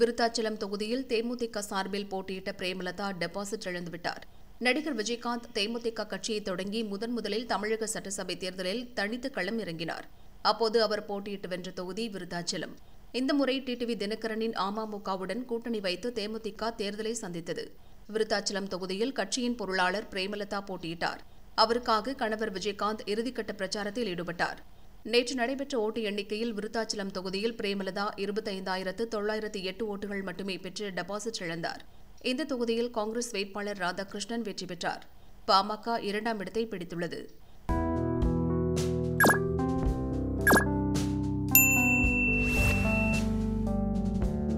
விருத்தாச்சலம் தொகுதியில் தேமுதிக சார்பில் போட்டியிட்ட பிரேமலதா டெபாசிட் இழந்துவிட்டார் நடிகர் விஜயகாந்த் தேமுதிக கட்சியை தொடங்கி முதன் முதலில் தமிழக சட்டசபை தேர்தலில் தனித்து களம் இறங்கினார் அப்போது அவர் போட்டியிட்டு வென்ற தொகுதி விருத்தாச்சலம் இந்த முறை டிடிவி தினகரனின் அமமுகவுடன் கூட்டணி வைத்து தேமுதிக தேர்தலை சந்தித்தது விருத்தாச்சலம் தொகுதியில் கட்சியின் பொருளாளர் பிரேமலதா போட்டியிட்டார் அவருக்காக கணவர் விஜயகாந்த் இறுதிக்கட்ட பிரச்சாரத்தில் ஈடுபட்டார் நேற்று நடைபெற்ற ஓட்டு எண்ணிக்கையில் விருத்தாச்சலம் தொகுதியில் பிரேமலதா இருபத்தைந்தாயிரத்து தொள்ளாயிரத்து எட்டு ஓட்டுகள் மட்டுமே பெற்று டெபாசிட் இழந்தார் இந்த தொகுதியில் காங்கிரஸ் வேட்பாளர் ராதாகிருஷ்ணன் வெற்றி பெற்றார் பாமக இரண்டாம் இடத்தை பிடித்துள்ளது